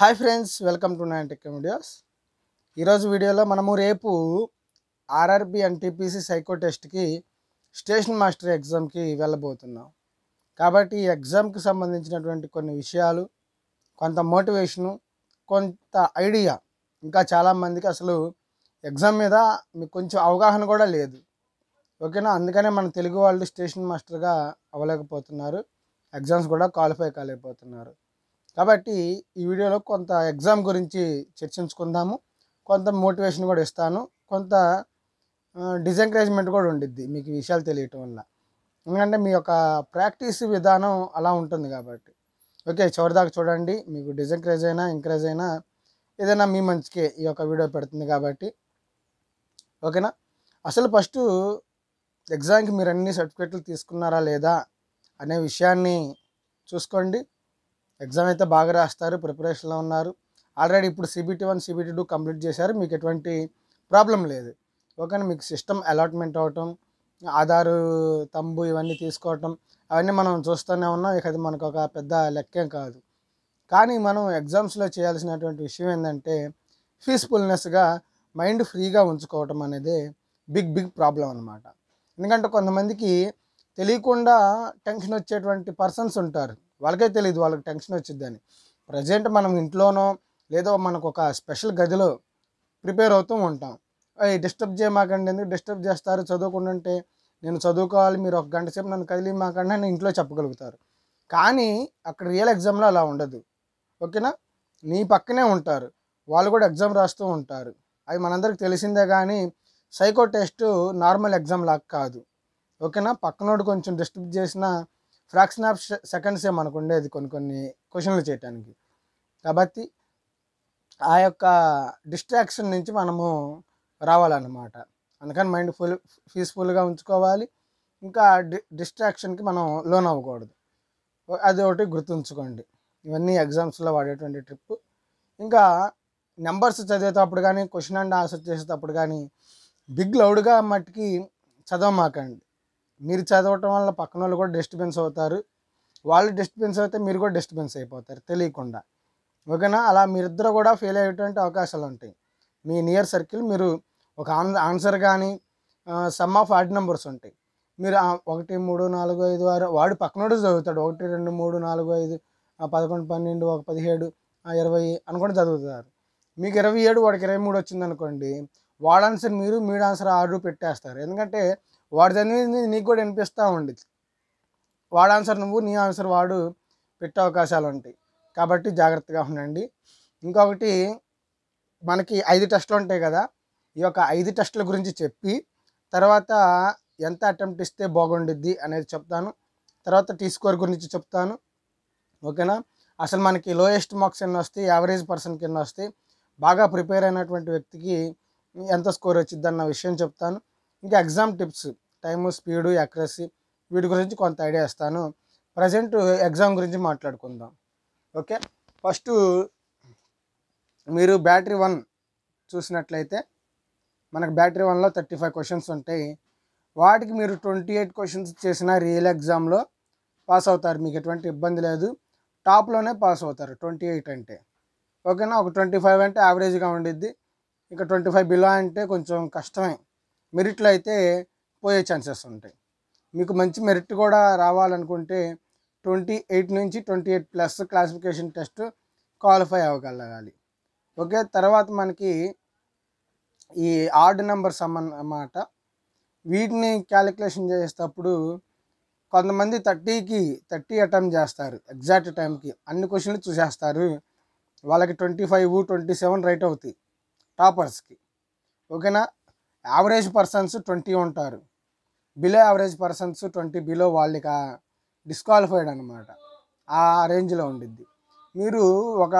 hi friends welcome to nine tech videos ఈరోజు వీడియోలో మనము రేపు ఆర్ఆర్బి అండ్ టీపీసీ సైకో టెస్ట్కి స్టేషన్ మాస్టర్ ఎగ్జామ్కి వెళ్ళబోతున్నాం కాబట్టి ఈ ఎగ్జామ్కి సంబంధించినటువంటి కొన్ని విషయాలు కొంత మోటివేషను కొంత ఐడియా ఇంకా చాలామందికి అసలు ఎగ్జామ్ మీద మీకు కొంచెం అవగాహన కూడా లేదు ఓకేనా అందుకనే మన తెలుగు వాళ్ళు స్టేషన్ మాస్టర్గా అవ్వలేకపోతున్నారు ఎగ్జామ్స్ కూడా క్వాలిఫై కాలేకపోతున్నారు కాబట్టి ఈ వీడియోలో కొంత ఎగ్జామ్ గురించి చర్చించుకుందాము కొంత మోటివేషన్ కూడా ఇస్తాను కొంత డిజెంకరేజ్మెంట్ కూడా ఉండిద్ది మీకు విషయాలు తెలియటం వల్ల ఎందుకంటే మీ యొక్క ప్రాక్టీస్ విధానం అలా ఉంటుంది కాబట్టి ఓకే చివరిదాకా చూడండి మీకు డిజెంకరేజ్ అయినా ఎంకరేజ్ అయినా ఏదైనా మీ మంచికే ఈ యొక్క వీడియో పెడుతుంది కాబట్టి ఓకేనా అసలు ఫస్ట్ ఎగ్జామ్కి మీరు అన్ని సర్టిఫికేట్లు తీసుకున్నారా లేదా అనే విషయాన్ని చూసుకోండి ఎగ్జామ్ అయితే బాగా రాస్తారు ప్రిపరేషన్లో ఉన్నారు ఆల్రెడీ ఇప్పుడు CBT one CBT two complete చేశారు మీకు ఎటువంటి ప్రాబ్లం లేదు ఓకే మీకు సిస్టమ్ అలాట్మెంట్ అవ్వటం ఆధారు తంబు ఇవన్నీ తీసుకోవటం అవన్నీ మనం చూస్తూనే ఉన్నాం ఇక అది మనకు ఒక పెద్ద లెక్కేం కాదు కానీ మనం ఎగ్జామ్స్లో చేయాల్సినటువంటి విషయం ఏంటంటే పీస్ఫుల్నెస్గా మైండ్ ఫ్రీగా ఉంచుకోవటం అనేది బిగ్ బిగ్ ప్రాబ్లం అనమాట ఎందుకంటే కొంతమందికి తెలియకుండా టెన్షన్ వచ్చేటువంటి పర్సన్స్ ఉంటారు వాళ్ళకే తెలియదు వాళ్ళకి టెన్షన్ వచ్చిద్దని ప్రజెంట్ మనం ఇంట్లోనో లేదో మనకు ఒక స్పెషల్ గదిలో ప్రిపేర్ అవుతూ ఉంటాం అవి డిస్టర్బ్ చేయమాకండి ఎందుకు డిస్టర్బ్ చేస్తారు ఉంటే నేను చదువుకోవాలి మీరు ఒక గంట సేపు నన్ను కదిలి మాకండి అని ఇంట్లో చెప్పగలుగుతారు కానీ అక్కడ రియల్ ఎగ్జామ్లో అలా ఉండదు ఓకేనా నీ పక్కనే ఉంటారు వాళ్ళు కూడా ఎగ్జామ్ రాస్తూ ఉంటారు అవి మనందరికి తెలిసిందే కానీ సైకో టెస్ట్ నార్మల్ ఎగ్జామ్ లాగా కాదు ఓకేనా పక్కనోడు కొంచెం డిస్టర్బ్ చేసినా ఫ్రాక్షన్ ఆఫ్ సెకండ్సే మనకు ఉండేది కొన్ని కొన్ని క్వశ్చన్లు చేయటానికి కాబట్టి ఆ యొక్క డిస్ట్రాక్షన్ నుంచి మనము రావాలన్నమాట అందుకని మైండ్ ఫుల్ పీస్ఫుల్గా ఉంచుకోవాలి ఇంకా డి డిస్ట్రాక్షన్కి మనం లోన్ అవ్వకూడదు అది ఒకటి గుర్తుంచుకోండి ఇవన్నీ ఎగ్జామ్స్లో వాడేటువంటి ట్రిప్ ఇంకా నెంబర్స్ చదివేటప్పుడు కానీ క్వశ్చన్ అండ్ ఆన్సర్ చేసేటప్పుడు కానీ బిగ్ లౌడ్గా మట్టికి చదవమాకండి మీరు చదవటం వల్ల పక్కన వాళ్ళు కూడా డిస్టర్బెన్స్ అవుతారు వాళ్ళు డిస్టర్బెన్స్ అయితే మీరు కూడా డిస్టర్బెన్స్ అయిపోతారు తెలియకుండా ఓకేనా అలా మీరిద్దరు కూడా ఫెయిల్ అయ్యేటువంటి అవకాశాలు ఉంటాయి మీ నియర్ సర్కిల్ మీరు ఒక ఆన్సర్ కానీ సమ్ ఆఫ్ ఆడ్ నెంబర్స్ ఉంటాయి మీరు ఒకటి మూడు నాలుగు ఐదు ఆరు వాడు పక్కనోడు చదువుతాడు ఒకటి రెండు మూడు నాలుగు ఐదు పదకొండు పన్నెండు ఒక పదిహేడు ఇరవై అనుకుంటే చదువుతారు మీకు ఇరవై ఏడు వాడికి ఇరవై మూడు వచ్చింది అనుకోండి వాడు ఆన్సర్ మీరు మీడు ఆన్సర్ ఆర్డర్ పెట్టేస్తారు ఎందుకంటే వాడు చదివింది నీకు కూడా వినిపిస్తూ ఉండేది వాడు ఆన్సర్ నువ్వు నీ ఆన్సర్ వాడు పెట్టే అవకాశాలు ఉంటాయి కాబట్టి జాగ్రత్తగా ఉండండి ఇంకొకటి మనకి ఐదు టెస్టులు ఉంటాయి కదా ఈ యొక్క ఐదు టెస్టుల గురించి చెప్పి తర్వాత ఎంత అటెంప్ట్ ఇస్తే బాగుండిద్ది అనేది చెప్తాను తర్వాత టీ స్కోర్ గురించి చెప్తాను ఓకేనా అసలు మనకి లోయెస్ట్ మార్క్స్ ఎన్ని వస్తాయి యావరేజ్ పర్సన్కి కింద వస్తాయి బాగా ప్రిపేర్ అయినటువంటి వ్యక్తికి ఎంత స్కోర్ అన్న విషయం చెప్తాను ఇంకా exam tips time speed accuracy వీటి గురించి కొంత ఐడియా ఇస్తాను ప్రజెంట్ ఎగ్జామ్ గురించి మాట్లాడుకుందాం ఓకే ఫస్ట్ మీరు బ్యాటరీ వన్ చూసినట్లయితే మనకు బ్యాటరీ వన్లో థర్టీ ఫైవ్ క్వశ్చన్స్ ఉంటాయి వాటికి మీరు ట్వంటీ ఎయిట్ క్వశ్చన్స్ చేసిన రియల్ ఎగ్జామ్లో పాస్ అవుతారు మీకు ఎటువంటి ఇబ్బంది లేదు టాప్లోనే పాస్ అవుతారు ట్వంటీ ఎయిట్ అంటే ఓకేనా ఒక ట్వంటీ ఫైవ్ అంటే యావరేజ్గా ఉండిద్ది ఇంకా ట్వంటీ ఫైవ్ బిలో అంటే కొంచెం కష్టమే మెరిట్లు అయితే పోయే ఛాన్సెస్ ఉంటాయి మీకు మంచి మెరిట్ కూడా రావాలనుకుంటే ట్వంటీ ఎయిట్ నుంచి twenty eight plus classification test qualify అవ్వగలగాలి ఓకే తర్వాత మనకి ఈ ఆర్డ్ నెంబర్ సమ్ అన్నమాట వీటిని క్యాలిక్యులేషన్ చేసేటప్పుడు కొంతమంది థర్టీకి థర్టీ అటెంప్ట్ చేస్తారు ఎగ్జాక్ట్ టైంకి అన్ని క్వశ్చన్లు చూసేస్తారు వాళ్ళకి twenty five twenty seven right అవుతాయి టాపర్స్కి ఓకేనా యావరేజ్ పర్సన్స్ ట్వంటీ ఉంటారు below average persons twenty below వాళ్ళకి డిస్క్వాలిఫైడ్ అనమాట ఆ రేంజ్లో ఉండిద్ది మీరు ఒక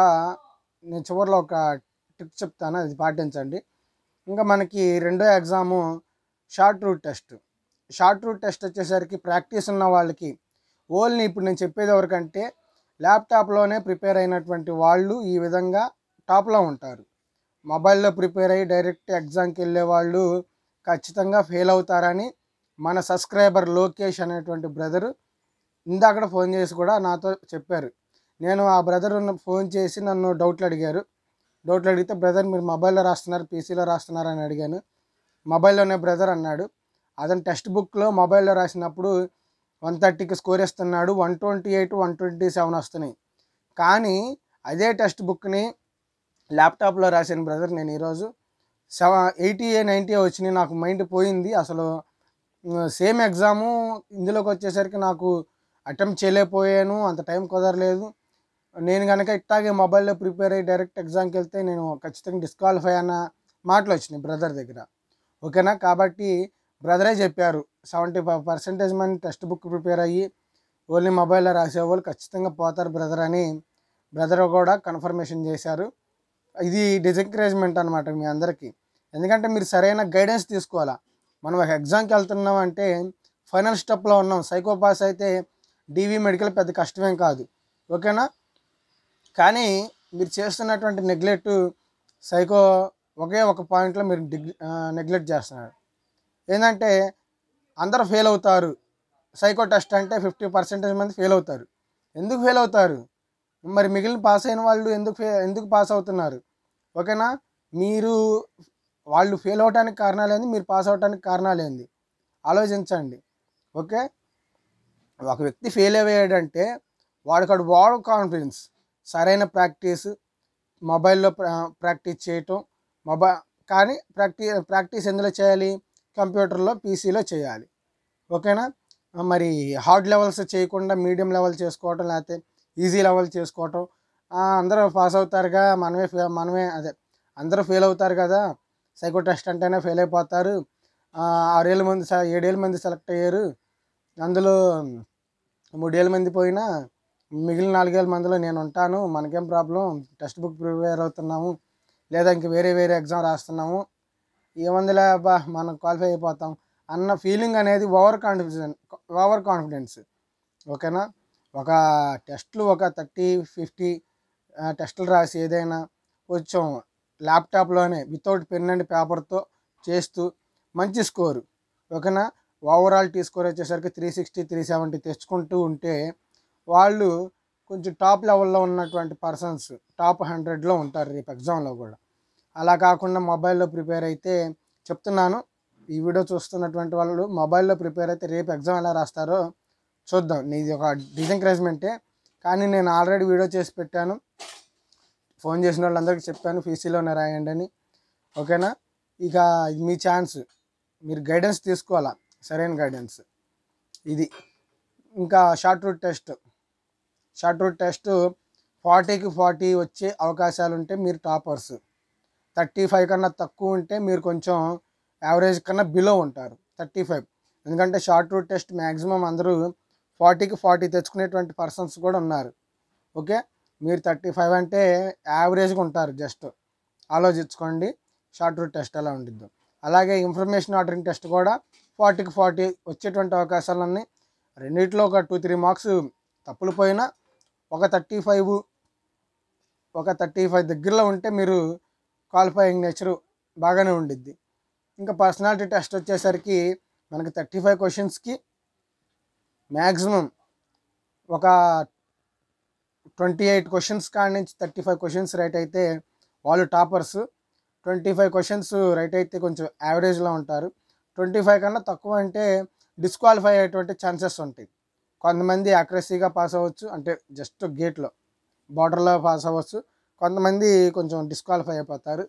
నేను చివరిలో ఒక టిప్ చెప్తాను అది పాటించండి ఇంకా మనకి రెండో exam short route test short route test వచ్చేసరికి ప్రాక్టీస్ ఉన్న వాళ్ళకి ఓల్ని ఇప్పుడు నేను చెప్పేది ఎవరికంటే ల్యాప్టాప్లోనే ప్రిపేర్ అయినటువంటి వాళ్ళు ఈ విధంగా టాప్లో ఉంటారు మొబైల్లో ప్రిపేర్ అయ్యి డైరెక్ట్ ఎగ్జామ్కి వెళ్ళే వాళ్ళు ఖచ్చితంగా ఫెయిల్ అవుతారని మన సబ్స్క్రైబర్ లోకేష్ అనేటువంటి బ్రదరు ఇందాక ఫోన్ చేసి కూడా నాతో చెప్పారు నేను ఆ బ్రదర్ ఫోన్ చేసి నన్ను డౌట్లు అడిగారు డౌట్లు అడిగితే బ్రదర్ మీరు మొబైల్లో రాస్తున్నారు పీసీలో రాస్తున్నారు అని అడిగాను మొబైల్లోనే బ్రదర్ అన్నాడు అతను టెక్స్ట్ బుక్లో మొబైల్లో రాసినప్పుడు వన్ థర్టీకి స్కోర్ ఇస్తున్నాడు one twenty eight one twenty seven వస్తున్నాయి కానీ అదే టెక్స్ట్ బుక్ని ల్యాప్టాప్లో రాశాను బ్రదర్ నేను ఈరోజు సెవ ఎయిటీ ఏ నైంటీ వచ్చినాయి నాకు మైండ్ పోయింది అసలు సేమ్ ఎగ్జాము ఇందులోకి వచ్చేసరికి నాకు అటెంప్ట్ చేయలేకపోయాను అంత టైం కుదరలేదు నేను కనుక ఇట్టాగే మొబైల్లో ప్రిపేర్ అయ్యి డైరెక్ట్ ఎగ్జామ్కి వెళ్తే నేను ఖచ్చితంగా డిస్క్వాలిఫై అన్న మాటలు వచ్చినాయి బ్రదర్ దగ్గర ఓకేనా కాబట్టి బ్రదరే చెప్పారు సెవెంటీ ఫైవ్ పర్సెంటేజ్ మంది టెక్స్ట్ బుక్ ప్రిపేర్ అయ్యి ఓన్లీ మొబైల్లో రాసేవాళ్ళు ఖచ్చితంగా పోతారు బ్రదర్ అని బ్రదర్ కూడా కన్ఫర్మేషన్ చేశారు ఇది డిజెంకరేజ్మెంట్ అనమాట మీ అందరికీ ఎందుకంటే మీరు సరైన గైడెన్స్ తీసుకోవాలా మనం ఒక ఎగ్జామ్కి వెళ్తున్నాం అంటే ఫైనల్ స్టెప్లో ఉన్నాం సైకోపాస్ అయితే డీవీ మెడికల్ పెద్ద కష్టమేం కాదు ఓకేనా కానీ మీరు చేస్తున్నటువంటి నెగ్లెక్ట్ సైకో ఒకే ఒక పాయింట్లో మీరు నెగ్లెక్ట్ చేస్తున్నారు ఏంటంటే అందరు ఫెయిల్ అవుతారు సైకో టెస్ట్ అంటే ఫిఫ్టీ పర్సెంటేజ్ మంది ఫెయిల్ అవుతారు ఎందుకు ఫెయిల్ అవుతారు మరి మిగిలిన పాస్ అయిన వాళ్ళు ఎందుకు ఎందుకు పాస్ అవుతున్నారు ఓకేనా మీరు వాళ్ళు ఫెయిల్ అవడానికి ఏంది మీరు పాస్ అవడానికి కారణాలేంది ఆలోచించండి ఓకే ఒక వ్యక్తి ఫెయిల్ అయ్యాడంటే వాడికడు వాడు కాన్ఫిడెన్స్ సరైన ప్రాక్టీస్ మొబైల్లో ప్రాక్టీస్ చేయటం మొబైల్ కానీ ప్రాక్టీ ప్రాక్టీస్ ఎందులో చేయాలి కంప్యూటర్లో పీసీలో చేయాలి ఓకేనా మరి హార్డ్ లెవెల్స్ చేయకుండా మీడియం లెవెల్ చేసుకోవటం లేకపోతే ఈజీ లెవెల్ చేసుకోవటం అందరూ పాస్ అవుతారుగా మనమే మనమే అదే అందరూ ఫెయిల్ అవుతారు కదా సైకో టెస్ట్ అంటేనే ఫెయిల్ అయిపోతారు ఆరేళ్ళ మంది ఏడేళ్ళ మంది సెలెక్ట్ అయ్యారు అందులో మూడేళ్ళ మంది పోయినా మిగిలిన నాలుగేళ్ళ మందిలో నేను ఉంటాను మనకేం ప్రాబ్లం టెక్స్ట్ బుక్ ప్రిపేర్ అవుతున్నాము లేదా ఇంక వేరే వేరే ఎగ్జామ్ రాస్తున్నాము ఏమందిలే అబ్బా మనం క్వాలిఫై అయిపోతాం అన్న ఫీలింగ్ అనేది ఓవర్ కాన్ఫిడెన్స్ ఓవర్ కాన్ఫిడెన్స్ ఓకేనా ఒక టెస్ట్లు ఒక థర్టీ ఫిఫ్టీ టెస్టులు రాసి ఏదైనా కొంచెం ల్యాప్టాప్లోనే వితౌట్ పెన్ అండ్ పేపర్తో చేస్తూ మంచి స్కోరు ఓకేనా ఓవరాల్ టీ స్కోర్ వచ్చేసరికి త్రీ సిక్స్టీ త్రీ సెవెంటీ తెచ్చుకుంటూ ఉంటే వాళ్ళు కొంచెం టాప్ లెవెల్లో ఉన్నటువంటి పర్సన్స్ టాప్ హండ్రెడ్లో ఉంటారు రేపు ఎగ్జామ్లో కూడా అలా కాకుండా మొబైల్లో ప్రిపేర్ అయితే చెప్తున్నాను ఈ వీడియో చూస్తున్నటువంటి వాళ్ళు మొబైల్లో ప్రిపేర్ అయితే రేపు ఎగ్జామ్ ఎలా రాస్తారో చూద్దాం నీది ఒక డిజెంకరేజ్మెంటే కానీ నేను ఆల్రెడీ వీడియో చేసి పెట్టాను ఫోన్ చేసిన వాళ్ళందరికీ చెప్పాను పీసీలోనే రాయండి అని ఓకేనా ఇక మీ ఛాన్స్ మీరు గైడెన్స్ తీసుకోవాలా సరైన గైడెన్స్ ఇది ఇంకా short route test short route test ఫార్టీకి ఫార్టీ వచ్చే అవకాశాలు ఉంటే మీరు టాపర్స్ థర్టీ ఫైవ్ కన్నా తక్కువ ఉంటే మీరు కొంచెం యావరేజ్ కన్నా బిలో ఉంటారు థర్టీ ఫైవ్ ఎందుకంటే షార్ట్ రూట్ టెస్ట్ మ్యాక్సిమం అందరూ ఫార్టీకి ఫార్టీ తెచ్చుకునేటువంటి పర్సన్స్ కూడా ఉన్నారు ఓకే మీరు థర్టీ ఫైవ్ అంటే యావరేజ్గా ఉంటారు జస్ట్ ఆలోచించుకోండి షార్ట్ రూట్ టెస్ట్ ఎలా ఉండిద్దు అలాగే ఇన్ఫర్మేషన్ ఆర్డరింగ్ టెస్ట్ కూడా ఫార్టీకి ఫార్టీ వచ్చేటువంటి అవకాశాలన్నీ రెండింటిలో ఒక టూ త్రీ మార్క్స్ తప్పులు పోయినా ఒక థర్టీ ఫైవ్ ఒక థర్టీ ఫైవ్ దగ్గరలో ఉంటే మీరు క్వాలిఫైయింగ్ నేచరు బాగానే ఉండిద్ది ఇంకా పర్సనాలిటీ టెస్ట్ వచ్చేసరికి మనకి థర్టీ ఫైవ్ క్వశ్చన్స్కి మ్యాక్సిమం ఒక ట్వంటీ ఎయిట్ క్వశ్చన్స్ కాడ నుంచి థర్టీ ఫైవ్ క్వశ్చన్స్ రైట్ అయితే వాళ్ళు toppers twenty five questions right అయితే కొంచెం యావరేజ్లో ఉంటారు ట్వంటీ ఫైవ్ కన్నా తక్కువ అంటే డిస్క్వాలిఫై అయ్యేటువంటి ఛాన్సెస్ ఉంటాయి కొంతమంది అక్రసీగా పాస్ అవ్వచ్చు అంటే జస్ట్ గేట్లో బార్డర్లో పాస్ అవ్వచ్చు కొంతమంది కొంచెం డిస్క్వాలిఫై అయిపోతారు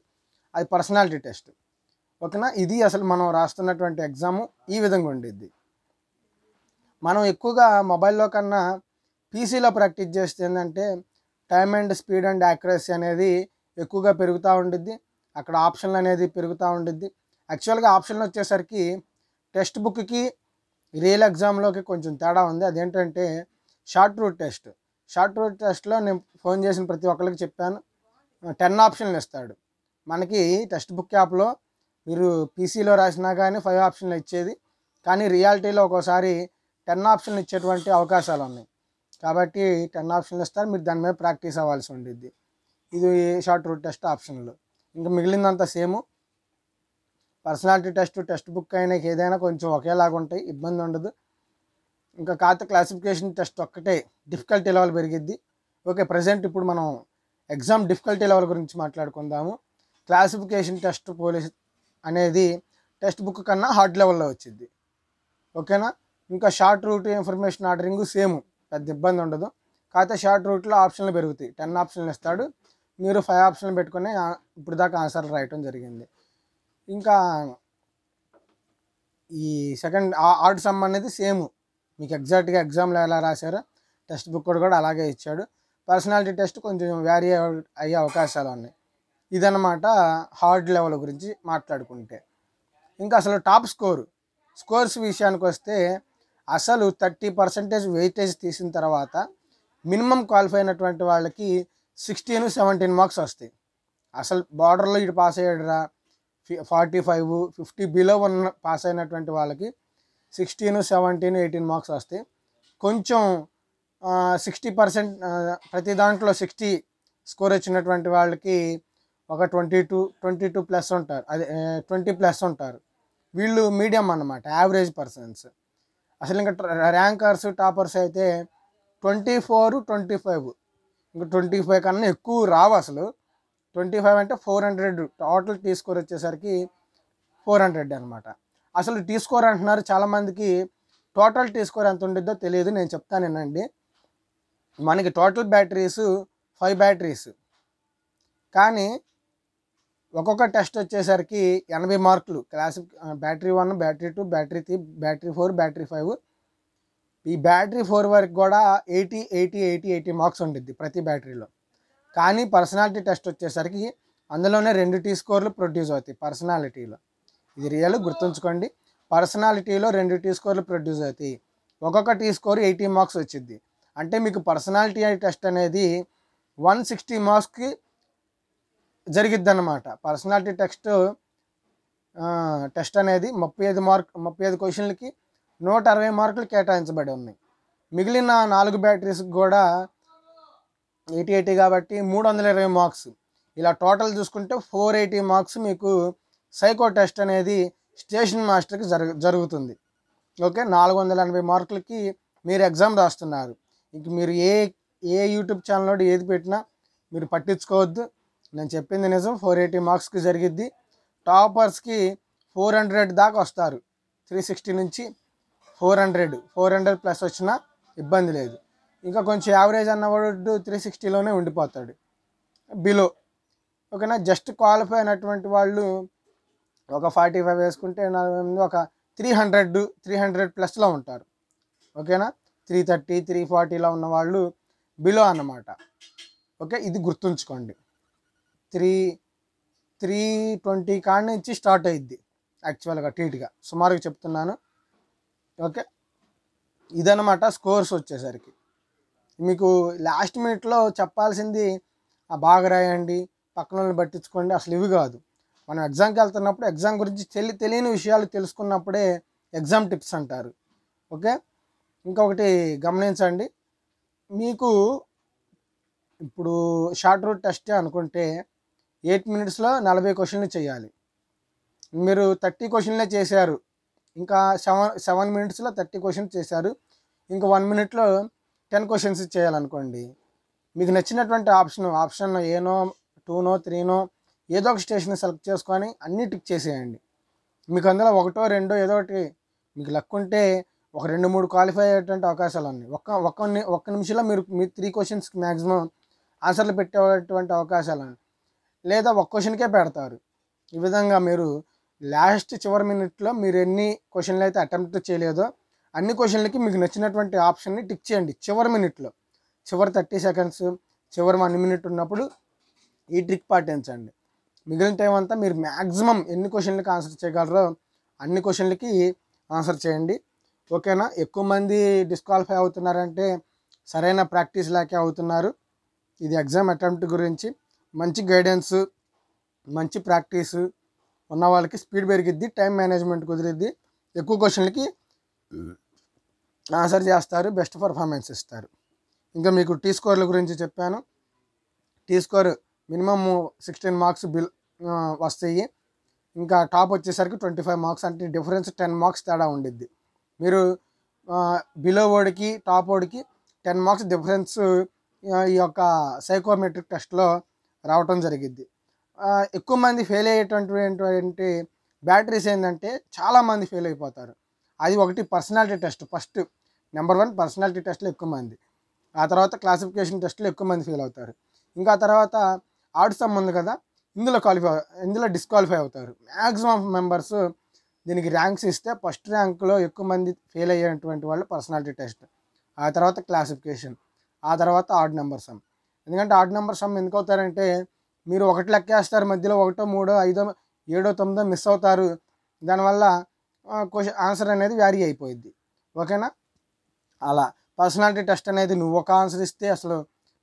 అది పర్సనాలిటీ టెస్ట్ ఓకేనా ఇది అసలు మనం రాస్తున్నటువంటి ఎగ్జాము ఈ విధంగా ఉండేది మనం ఎక్కువగా మొబైల్లో కన్నా పీసీలో ప్రాక్టీస్ చేస్తే ఏంటంటే time and speed and accuracy అనేది ఎక్కువగా పెరుగుతూ ఉండిద్ది అక్కడ ఆప్షన్లు అనేది పెరుగుతూ ఉండిద్ది యాక్చువల్గా ఆప్షన్లు వచ్చేసరికి టెక్స్ట్ బుక్కి రియల్ ఎగ్జామ్లోకి కొంచెం తేడా ఉంది అదేంటంటే short route test short route టెస్ట్లో నేను ఫోన్ చేసిన ప్రతి ఒక్కరికి చెప్పాను టెన్ ఆప్షన్లు ఇస్తాడు మనకి టెక్స్ట్ బుక్ యాప్లో మీరు పీసీలో రాసినా కానీ ఫైవ్ ఆప్షన్లు ఇచ్చేది కానీ రియాలిటీలో ఒక్కోసారి టెన్ ఆప్షన్లు ఇచ్చేటువంటి అవకాశాలు ఉన్నాయి కాబట్టి టెన్ ఆప్షన్లు ఇస్తారు మీరు దాని మీద ప్రాక్టీస్ అవ్వాల్సి ఉండిద్ది ఇది షార్ట్ రూట్ టెస్ట్ ఆప్షన్లు ఇంకా మిగిలిందంతా same personality test text book అయినా ఏదైనా కొంచెం ఒకేలాగా ఉంటాయి ఇబ్బంది ఉండదు ఇంకా కాత క్లాసిఫికేషన్ టెస్ట్ ఒక్కటే డిఫికల్టీ లెవెల్ పెరిగిద్ది ఓకే ప్రజెంట్ ఇప్పుడు మనం ఎగ్జామ్ డిఫికల్టీ లెవెల్ గురించి మాట్లాడుకుందాము క్లాసిఫికేషన్ టెస్ట్ పోలీస్ అనేది టెక్స్ట్ బుక్ కన్నా హార్డ్ లెవెల్లో వచ్చింది ఓకేనా ఇంకా short route information ordering same పెద్ద ఇబ్బంది ఉండదు కాకపోతే షార్ట్ రూట్లో ఆప్షన్లు పెరుగుతాయి టెన్ ఆప్షన్లు ఇస్తాడు మీరు ఫైవ్ ఆప్షన్లు పెట్టుకుని ఇప్పుడు దాకా ఆన్సర్లు రాయటం జరిగింది ఇంకా ఈ సెకండ్ ఆర్డర్ సమ్ అనేది సేమ్ మీకు ఎగ్జాక్ట్గా ఎగ్జామ్లో ఎలా రాశారో టెక్స్ట్ బుక్ కూడా అలాగే ఇచ్చాడు పర్సనాలిటీ టెస్ట్ కొంచెం వ్యారీ అయ్యే అవకాశాలు ఉన్నాయి ఇదన్నమాట హార్డ్ లెవెల్ గురించి మాట్లాడుకుంటే ఇంకా అసలు టాప్ స్కోరు స్కోర్స్ విషయానికి వస్తే అసలు థర్టీ పర్సెంటేజ్ వెయిటేజ్ తీసిన తర్వాత మినిమం క్వాలిఫై అయినటువంటి వాళ్ళకి సిక్స్టీన్ సెవెంటీన్ మార్క్స్ వస్తాయి అసలు బార్డర్లో ఇటు పాస్ అయ్యాడురా ఫార్టీ ఫైవ్ ఫిఫ్టీ బిలో ఉన్న పాస్ అయినటువంటి వాళ్ళకి సిక్స్టీన్ సెవెంటీన్ ఎయిటీన్ మార్క్స్ వస్తాయి కొంచెం సిక్స్టీ పర్సెంట్ ప్రతి దాంట్లో సిక్స్టీ స్కోర్ వచ్చినటువంటి వాళ్ళకి ఒక twenty two twenty two plus ఉంటారు అదే ట్వంటీ ప్లస్ ఉంటారు వీళ్ళు మీడియం అన్నమాట యావరేజ్ పర్సన్స్ అసలు ఇంకా ర్యాంకర్స్ టాపర్స్ అయితే ట్వంటీ ఫోర్ ట్వంటీ ఫైవ్ ఇంకా ట్వంటీ ఫైవ్ కన్నా ఎక్కువ రావు అసలు ట్వంటీ ఫైవ్ అంటే ఫోర్ హండ్రెడ్ టోటల్ తీసుకోర్ వచ్చేసరికి ఫోర్ హండ్రెడ్ అనమాట అసలు తీసుకోరు అంటున్నారు చాలామందికి టోటల్ తీసుకోరు ఎంత ఉండిద్దో తెలియదు నేను చెప్తానేనండి మనకి టోటల్ బ్యాటరీస్ ఫైవ్ బ్యాటరీస్ కానీ ఒక్కొక్క టెస్ట్ వచ్చేసరికి ఎనభై మార్కులు classic battery one battery two battery three battery four battery five ఈ బ్యాటరీ ఫోర్ వరకు కూడా eighty eighty eighty eighty marks ఉండిద్ది ప్రతి బ్యాటరీలో కానీ పర్సనాలిటీ టెస్ట్ వచ్చేసరికి అందులోనే రెండు టీ స్కోర్లు ప్రొడ్యూస్ అవుతాయి పర్సనాలిటీలో ఇది రియల్ గుర్తుంచుకోండి పర్సనాలిటీలో రెండు టీ స్కోర్లు ప్రొడ్యూస్ అవుతాయి ఒక్కొక్క టీ స్కోర్ ఎయిటీ మార్క్స్ వచ్చింది అంటే మీకు పర్సనాలిటీ టెస్ట్ అనేది వన్ సిక్స్టీ మార్క్స్కి జరిగిద్ది అనమాట పర్సనాలిటీ టెక్స్ట్ టెస్ట్ అనేది ముప్పై ఐదు మార్క్ ముప్పై ఐదు క్వశ్చన్లకి నూట అరవై మార్కులు కేటాయించబడి ఉన్నాయి మిగిలిన నాలుగు బ్యాటరీస్కి కూడా ఎయిటీ ఎయిటీ కాబట్టి మూడు వందల ఇరవై మార్క్స్ ఇలా టోటల్ చూసుకుంటే ఫోర్ ఎయిటీ మార్క్స్ మీకు సైకో టెస్ట్ అనేది స్టేషన్ మాస్టర్కి జరుగు జరుగుతుంది ఓకే నాలుగు వందల ఎనభై మార్కులకి మీరు ఎగ్జామ్ రాస్తున్నారు ఇంక మీరు ఏ ఏ యూట్యూబ్ ఛానల్లో ఏది పెట్టినా మీరు పట్టించుకోవద్దు నేను చెప్పింది నిజం ఫోర్ ఎయిటీ మార్క్స్కి జరిగిద్ది టాపర్స్కి ఫోర్ హండ్రెడ్ దాకా వస్తారు త్రీ సిక్స్టీ నుంచి four hundred four hundred plus వచ్చినా ఇబ్బంది లేదు ఇంకా కొంచెం యావరేజ్ అన్నవాడు త్రీ సిక్స్టీలోనే ఉండిపోతాడు బిలో ఓకేనా జస్ట్ క్వాలిఫై అయినటువంటి వాళ్ళు ఒక ఫార్టీ ఫైవ్ వేసుకుంటే నలభై ఎనిమిది ఒక త్రీ హండ్రెడ్ త్రీ హండ్రెడ్ ప్లస్లో ఉంటారు ఓకేనా త్రీ థర్టీ త్రీ ఫార్టీలో ఉన్న వాళ్ళు బిలో అన్నమాట ఓకే ఇది గుర్తుంచుకోండి త్రీ త్రీ ట్వంటీ కాడ నుంచి స్టార్ట్ అయ్యిద్ది యాక్చువల్గా టీట్గా సుమారుగా చెప్తున్నాను ఓకే ఇదనమాట స్కోర్స్ వచ్చేసరికి మీకు లాస్ట్ మినిట్లో చెప్పాల్సింది బాగా రాయండి పక్కన పట్టించుకోండి అసలు ఇవి కాదు మనం ఎగ్జామ్కి వెళ్తున్నప్పుడు ఎగ్జామ్ గురించి తెలి తెలియని విషయాలు తెలుసుకున్నప్పుడే ఎగ్జామ్ టిప్స్ అంటారు ఓకే ఇంకొకటి గమనించండి మీకు ఇప్పుడు షార్ట్ రూట్ టెస్టే అనుకుంటే ఎయిట్ మినిట్స్లో నలభై క్వశ్చన్లు చేయాలి మీరు థర్టీ క్వశ్చన్లే చేశారు ఇంకా సెవెన్ సెవెన్ మినిట్స్లో థర్టీ క్వశ్చన్స్ చేశారు ఇంకా వన్ మినిట్లో టెన్ క్వశ్చన్స్ చేయాలనుకోండి మీకు నచ్చినటువంటి ఆప్షన్ ఆప్షన్ ఏనో టూనో త్రీనో ఏదో ఒక స్టేషన్ సెలెక్ట్ చేసుకొని అన్ని టిక్ చేసేయండి మీకు అందులో ఒకటో రెండో ఏదో ఒకటి మీకు లక్ ఉంటే ఒక రెండు మూడు క్వాలిఫై అయ్యేటువంటి అవకాశాలు ఉన్నాయి ఒక్క ఒక్క ఒక్క నిమిషంలో మీరు మీ త్రీ క్వశ్చన్స్కి మ్యాక్సిమం ఆన్సర్లు పెట్టేటువంటి అవకాశాలు ఉన్నాయి లేదా ఒక క్వశ్చన్కే పెడతారు ఈ విధంగా మీరు లాస్ట్ చివరి మినిట్లో మీరు ఎన్ని క్వశ్చన్లు అయితే అటెంప్ట్ చేయలేదో అన్ని క్వశ్చన్లకి మీకు నచ్చినటువంటి ఆప్షన్ని టిక్ చేయండి చివరి మినిట్లో చివరి థర్టీ సెకండ్స్ చివరి వన్ మినిట్ ఉన్నప్పుడు ఈ ట్రిక్ పాటించండి మిగిలిన టైం అంతా మీరు మ్యాక్సిమం ఎన్ని క్వశ్చన్లకి ఆన్సర్ చేయగలరో అన్ని క్వశ్చన్లకి ఆన్సర్ చేయండి ఓకేనా ఎక్కువ మంది డిస్క్వాలిఫై అవుతున్నారంటే సరైన ప్రాక్టీస్ లేకే అవుతున్నారు ఇది ఎగ్జామ్ అటెంప్ట్ గురించి మంచి గైడెన్స్ మంచి ప్రాక్టీస్ ఉన్న వాళ్ళకి స్పీడ్ పెరిగిద్ది టైం మేనేజ్మెంట్ కుదిరిద్ది ఎక్కువ క్వశ్చన్లకి ఆన్సర్ చేస్తారు బెస్ట్ పర్ఫార్మెన్స్ ఇస్తారు ఇంకా మీకు టీ స్కోర్ల గురించి చెప్పాను T score minimum sixteen marks బిల్ వస్తాయి ఇంకా టాప్ వచ్చేసరికి ట్వంటీ ఫైవ్ మార్క్స్ అంటే డిఫరెన్స్ టెన్ మార్క్స్ తేడా ఉండిద్ది మీరు బిలో ఓడికి టాప్ ఓడికి టెన్ మార్క్స్ డిఫరెన్స్ ఈ యొక్క సైకోమెట్రిక్ టెస్ట్లో రావటం జరిగిద్ది ఎక్కువ మంది ఫెయిల్ అయ్యేటటువంటి బ్యాటరీస్ ఏంటంటే చాలామంది ఫెయిల్ అయిపోతారు అది ఒకటి personality test first number one personality టెస్ట్లో ఎక్కువ మంది ఆ తర్వాత క్లాసిఫికేషన్ టెస్ట్లో ఎక్కువ మంది ఫెయిల్ అవుతారు ఇంకా తర్వాత ఆర్ట్స్ ఉంది కదా ఇందులో క్వాలిఫై ఇందులో డిస్క్వాలిఫై అవుతారు మ్యాక్సిమం మెంబర్స్ దీనికి ర్యాంక్స్ ఇస్తే ఫస్ట్ ర్యాంక్లో ఎక్కువ మంది ఫెయిల్ అయ్యేటువంటి వాళ్ళు పర్సనాలిటీ టెస్ట్ ఆ తర్వాత క్లాసిఫికేషన్ ఆ తర్వాత ఆర్డ్ నెంబర్ సమ్ ఎందుకంటే ఆడ్ నెంబర్ సమ్ ఎందుకు అవుతారంటే మీరు ఒకటి లెక్కేస్తారు మధ్యలో ఒకటో మూడో ఐదో ఏడో తొమ్మిదో మిస్ అవుతారు దానివల్ల క్వశ్చన్ ఆన్సర్ అనేది వ్యారీ అయిపోయింది ఓకేనా అలా పర్సనాలిటీ టెస్ట్ అనేది నువ్వు ఒక ఆన్సర్ ఇస్తే అసలు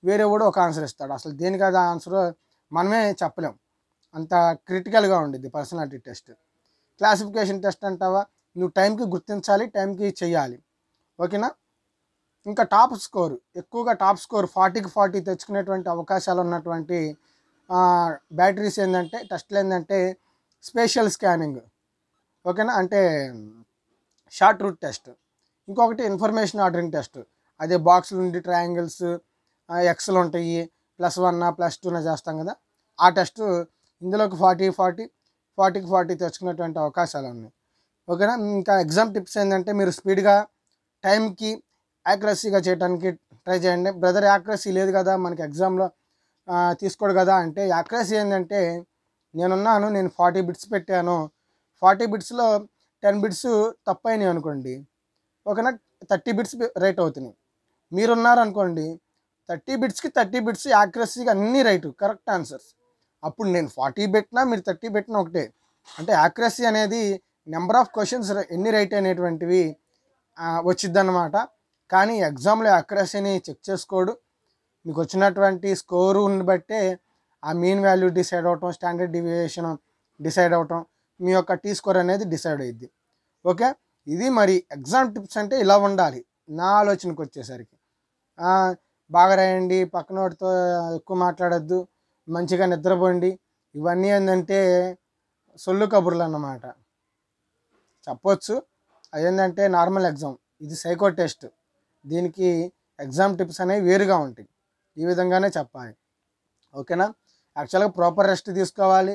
వేరే కూడా ఒక ఆన్సర్ ఇస్తాడు అసలు దేనికి అది ఆన్సర్ మనమే చెప్పలేం అంత క్రిటికల్గా ఉండేది పర్సనాలిటీ టెస్ట్ క్లాసిఫికేషన్ టెస్ట్ అంటావా నువ్వు టైంకి గుర్తించాలి టైంకి చేయాలి ఓకేనా ఇంకా టాప్ స్కోర్ ఎక్కువగా టాప్ స్కోర్ ఫార్టీకి ఫార్టీ తెచ్చుకునేటువంటి అవకాశాలు ఉన్నటువంటి బ్యాటరీస్ ఏంటంటే టెస్ట్లు ఏంటంటే స్పెషల్ స్కానింగ్ ఓకేనా అంటే షార్ట్ రూట్ టెస్ట్ ఇంకొకటి ఇన్ఫర్మేషన్ ఆర్డరింగ్ టెస్ట్ అదే బాక్స్లు నుండి ట్రయాంగిల్స్ ఎక్స్లు ఉంటాయి ప్లస్ వన్ ప్లస్ టూన చేస్తాం కదా ఆ టెస్ట్ ఇందులోకి ఫార్టీ ఫార్టీ ఫార్టీకి ఫార్టీ తెచ్చుకునేటువంటి అవకాశాలు ఉన్నాయి ఓకేనా ఇంకా ఎగ్జామ్ టిప్స్ ఏంటంటే మీరు స్పీడ్గా టైంకి యాక్యురసీగా చేయడానికి ట్రై చేయండి బ్రదర్ యాక్యురసీ లేదు కదా మనకి ఎగ్జామ్లో తీసుకోడు కదా అంటే యాక్యురసీ ఏంటంటే నేనున్నాను నేను ఫార్టీ బిట్స్ పెట్టాను ఫార్టీ బిట్స్లో టెన్ బిట్స్ అయినాయి అనుకోండి ఓకేనా థర్టీ బిట్స్ రైట్ అవుతున్నాయి మీరున్నారనుకోండి థర్టీ బిట్స్కి థర్టీ బిట్స్ యాక్యురసీగా అన్నీ రైట్ కరెక్ట్ ఆన్సర్స్ అప్పుడు నేను ఫార్టీ పెట్టినా మీరు థర్టీ పెట్టినా ఒకటే అంటే యాక్యురసీ అనేది నెంబర్ ఆఫ్ క్వశ్చన్స్ ఎన్ని రైట్ అయినటువంటివి వచ్చిద్దన్నమాట కానీ ఎగ్జామ్లో అక్రసీని చెక్ చేసుకోడు మీకు వచ్చినటువంటి స్కోరుని బట్టే ఆ మీన్ వాల్యూ డిసైడ్ అవటం స్టాండర్డ్ డివియేషన్ డిసైడ్ అవటం మీ యొక్క టీ స్కోర్ అనేది డిసైడ్ అయ్యింది ఓకే ఇది మరి ఎగ్జామ్ టిప్స్ అంటే ఇలా ఉండాలి నా ఆలోచనకు వచ్చేసరికి బాగా రాయండి పక్కనోడితో ఎక్కువ మాట్లాడద్దు మంచిగా నిద్రపోండి ఇవన్నీ ఏంటంటే సొల్లు కబుర్లు అన్నమాట చెప్పొచ్చు అదేంటంటే నార్మల్ ఎగ్జామ్ ఇది సైకో టెస్ట్ దీనికి ఎగ్జామ్ టిప్స్ అనేవి వేరుగా ఉంటాయి ఈ విధంగానే చెప్పాలి ఓకేనా యాక్చువల్గా ప్రాపర్ రెస్ట్ తీసుకోవాలి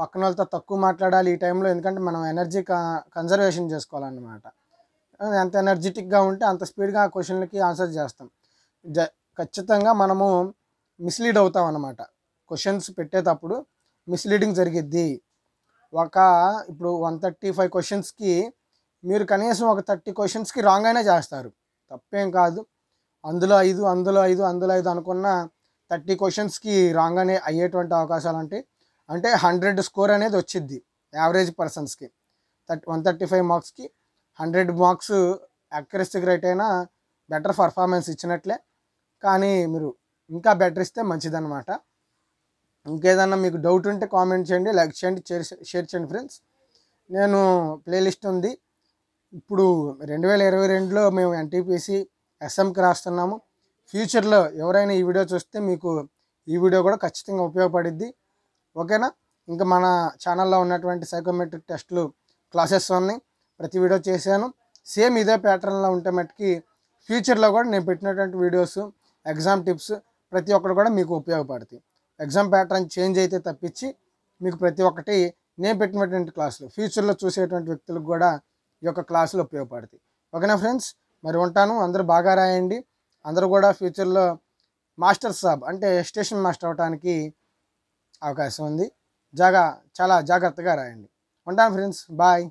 పక్కన వాళ్ళతో తక్కువ మాట్లాడాలి ఈ టైంలో ఎందుకంటే మనం ఎనర్జీ కన్జర్వేషన్ చేసుకోవాలన్నమాట ఎంత ఎనర్జెటిక్గా ఉంటే అంత స్పీడ్గా ఆ క్వశ్చన్లకి ఆన్సర్ చేస్తాం జ ఖచ్చితంగా మనము మిస్లీడ్ అవుతాం అన్నమాట క్వశ్చన్స్ పెట్టేటప్పుడు మిస్లీడింగ్ జరిగిద్ది ఒక ఇప్పుడు వన్ థర్టీ ఫైవ్ క్వశ్చన్స్కి మీరు కనీసం ఒక థర్టీ క్వశ్చన్స్కి రాంగ్ అయినా చేస్తారు తప్పేం కాదు అందులో ఐదు అందులో ఐదు అందులో ఐదు అనుకున్న థర్టీ క్వశ్చన్స్కి రాగానే అయ్యేటువంటి అవకాశాలు అంటే అంటే హండ్రెడ్ స్కోర్ అనేది వచ్చిద్ది యావరేజ్ పర్సన్స్కి థర్టీ వన్ థర్టీ ఫైవ్ మార్క్స్కి హండ్రెడ్ మార్క్స్ అక్యురసీకి రైట్ అయినా బెటర్ పర్ఫార్మెన్స్ ఇచ్చినట్లే కానీ మీరు ఇంకా బెటర్ ఇస్తే మంచిదన్నమాట ఇంకేదన్నా మీకు డౌట్ ఉంటే కామెంట్ చేయండి లైక్ చేయండి షేర్ చేయండి ఫ్రెండ్స్ నేను ప్లేలిస్ట్ ఉంది ఇప్పుడు రెండు వేల ఇరవై రెండులో మేము ఎన్టీపీసీ ఎస్ఎంకి రాస్తున్నాము ఫ్యూచర్లో ఎవరైనా ఈ వీడియో చూస్తే మీకు ఈ వీడియో కూడా ఖచ్చితంగా ఉపయోగపడిద్ది ఓకేనా ఇంకా మన ఛానల్లో ఉన్నటువంటి సైకోమెట్రిక్ టెస్టులు క్లాసెస్ ఉన్నాయి ప్రతి వీడియో చేశాను సేమ్ ఇదే ప్యాటర్న్లో ఉంటే మట్టుకి ఫ్యూచర్లో కూడా నేను పెట్టినటువంటి వీడియోస్ ఎగ్జామ్ టిప్స్ ప్రతి ఒక్కటి కూడా మీకు ఉపయోగపడతాయి ఎగ్జామ్ ప్యాటర్న్ చేంజ్ అయితే తప్పించి మీకు ప్రతి ఒక్కటి నేను పెట్టినటువంటి క్లాసులు ఫ్యూచర్లో చూసేటువంటి వ్యక్తులకు కూడా ఈ యొక్క క్లాసులు ఉపయోగపడతాయి ఓకేనా ఫ్రెండ్స్ మరి ఉంటాను అందరూ బాగా రాయండి అందరూ కూడా ఫ్యూచర్లో మాస్టర్ సాబ్ అంటే స్టేషన్ మాస్టర్ అవడానికి అవకాశం ఉంది జాగా చాలా జాగ్రత్తగా రాయండి ఉంటాను ఫ్రెండ్స్ బాయ్